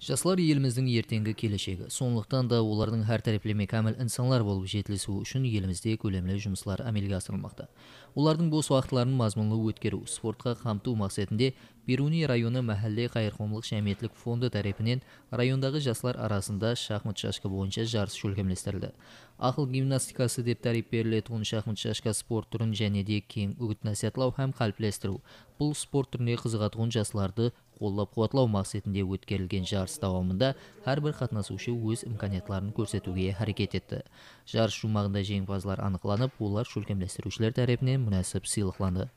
жастар еліміздің ертеңгі келешегі сондықтан да олардың әр әртараптылеме кәміл инсанлар болып жетілісуі үшін елімізде көлемлі жұмыслар әмелге асырылмақта олардың бос уақытларын мазмұнлы өткеру спортқа қамту мақсатінде беруни районы мәхәлле қайырқомлық жәмиетлік фонды тарапынан райондағы жастар арасында шахмат шашка бойынша жарыс шөлкемлестірілді ақыл гимнастикасы деп тариф берілетін шахмат шашка спорт түрін және де кең үгіт насихатлау һәм қалпілестіру бұл спорт түріне қызығатұғын жастарды қолдап қуатлау мақсетінде өткерілген жарыс дауамында әрбір қатынасушы өз имканиятларын көрсетуге әрекет етті жарыс жұмағында жеңімпаздар анықланып олар шөлкемләштірушілер тарапынан мұнәсіп сыйлықланды